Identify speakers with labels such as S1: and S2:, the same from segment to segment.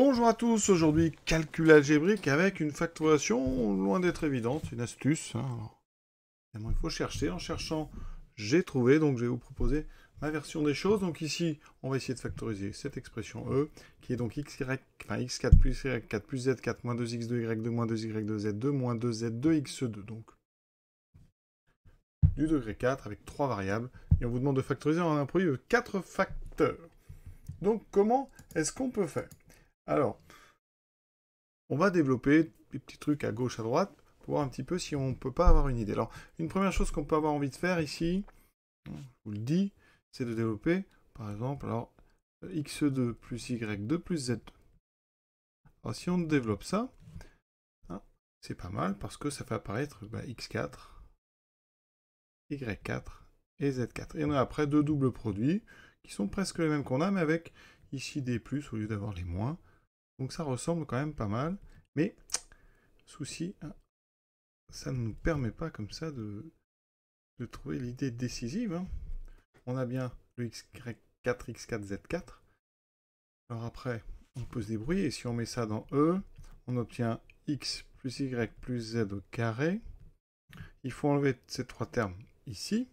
S1: Bonjour à tous, aujourd'hui calcul algébrique avec une factorisation loin d'être évidente, une astuce. Hein. il faut chercher, en cherchant j'ai trouvé, donc je vais vous proposer ma version des choses. Donc ici, on va essayer de factoriser cette expression E, qui est donc x, x4 plus y4 z4 moins 2x2, y2 moins 2y2, z2 moins 2z2, x2. Donc du degré 4 avec trois variables. Et on vous demande de factoriser en un produit de 4 facteurs. Donc comment est-ce qu'on peut faire alors, on va développer des petits trucs à gauche, à droite, pour voir un petit peu si on ne peut pas avoir une idée. Alors, une première chose qu'on peut avoir envie de faire ici, je vous le dis, c'est de développer, par exemple, x2 plus y2 plus z2. Alors, si on développe ça, hein, c'est pas mal, parce que ça fait apparaître bah, x4, y4 et z4. Et on a après deux doubles produits, qui sont presque les mêmes qu'on a, mais avec ici des plus au lieu d'avoir les moins. Donc ça ressemble quand même pas mal. Mais, souci, hein, ça ne nous permet pas comme ça de, trouver l'idée décisive. Hein. On a bien le x 4 X4, Z4. Alors après, on peut se débrouiller. Et si on met ça dans E, on obtient X plus Y plus Z au carré. Il faut enlever ces trois termes ici.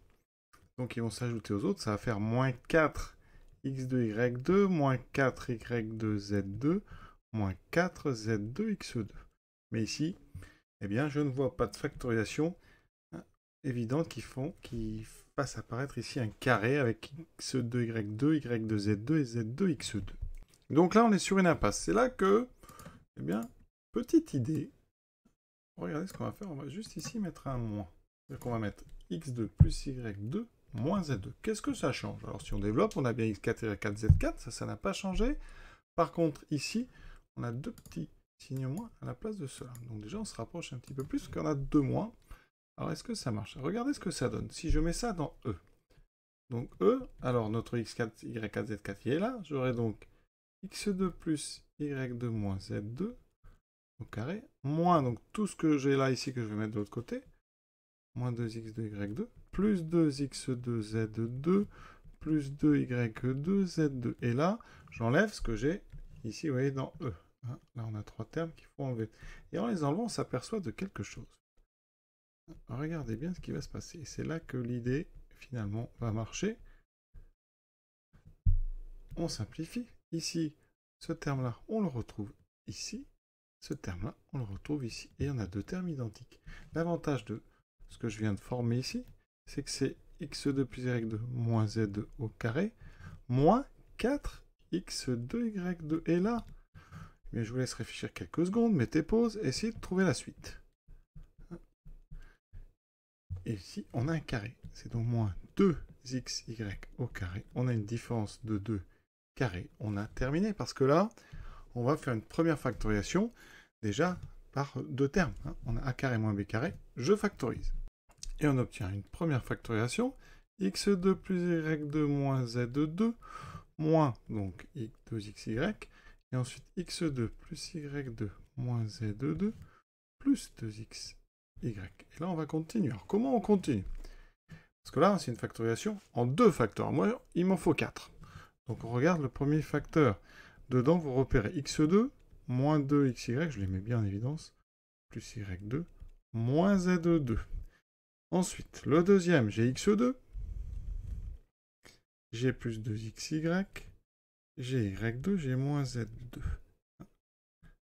S1: Donc ils vont s'ajouter aux autres. Ça va faire moins 4 X2, Y2, moins 4 Y2, Z2 moins 4z2x2. Mais ici, eh bien, je ne vois pas de factorisation évidente qui font, qui fasse apparaître ici un carré avec x2, y2, y2, z2 et z2, x2. Donc là, on est sur une impasse. C'est là que, eh bien, petite idée. Regardez ce qu'on va faire. On va juste ici mettre un moins. on va mettre x2 plus y2 moins z2. Qu'est-ce que ça change Alors si on développe, on a bien x4 y4, z4. Ça, ça n'a pas changé. Par contre, ici, on a deux petits signes moins à la place de cela. Donc déjà, on se rapproche un petit peu plus, qu'on a deux moins. Alors, est-ce que ça marche Regardez ce que ça donne. Si je mets ça dans E, donc E, alors notre X4, Y4, Z4, qui est là. J'aurai donc X2 plus Y2 moins Z2 au carré, moins donc tout ce que j'ai là ici que je vais mettre de l'autre côté, moins 2X2, Y2, plus 2X2, Z2, plus 2Y2, Z2. Et là, j'enlève ce que j'ai ici, vous voyez, dans E. Hein, là, on a trois termes qu'il faut enlever. Et en les enlevant, on s'aperçoit de quelque chose. Regardez bien ce qui va se passer. C'est là que l'idée, finalement, va marcher. On simplifie. Ici, ce terme-là, on le retrouve ici. Ce terme-là, on le retrouve ici. Et on a deux termes identiques. L'avantage de ce que je viens de former ici, c'est que c'est x2 plus y2 moins z2 au carré, moins 4x2y2. Et là, mais je vous laisse réfléchir quelques secondes, mettez pause, essayez de trouver la suite. Et ici, on a un carré. C'est donc moins 2xy au carré. On a une différence de 2 carré. On a terminé parce que là, on va faire une première factorisation déjà par deux termes. Hein. On a a carré moins b carré. Je factorise. Et on obtient une première factorisation. x2 plus y2 moins z2 moins donc x 2xy et ensuite, x2 plus y2 moins z2 plus 2 xy Et là, on va continuer. Alors, comment on continue Parce que là, c'est une factorisation en deux facteurs. Moi, il m'en faut 4. Donc, on regarde le premier facteur. Dedans, vous repérez x2 moins 2xy, je les mets bien en évidence, plus y2 moins z2. Ensuite, le deuxième, j'ai x2, j'ai plus 2xy, j'ai Y2, j'ai moins Z2.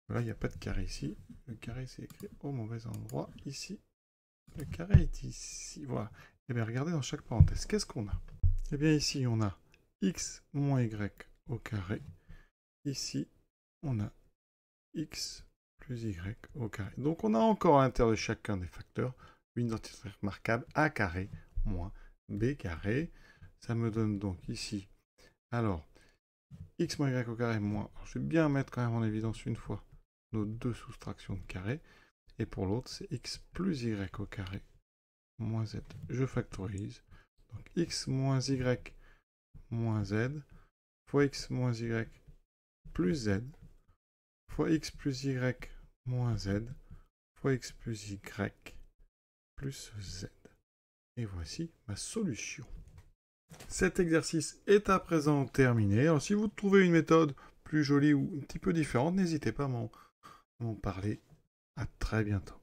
S1: Là, il n'y a pas de carré ici. Le carré, c'est écrit au mauvais endroit. Ici, le carré est ici. Voilà. Et eh bien, regardez dans chaque parenthèse. Qu'est-ce qu'on a Eh bien, ici, on a x moins y au carré. Ici, on a x plus y au carré. Donc, on a encore à l'intérieur de chacun des facteurs une identité remarquable a carré moins b carré. Ça me donne donc ici, alors, x moins y au carré moins. je vais bien mettre quand même en évidence une fois nos deux soustractions de carré. Et pour l'autre, c'est x plus y au carré moins z. Je factorise. Donc x moins y moins z fois x moins y plus z fois x plus y moins z fois x plus y plus z. Et voici ma solution. Cet exercice est à présent terminé. Alors, si vous trouvez une méthode plus jolie ou un petit peu différente, n'hésitez pas à m'en parler. À très bientôt.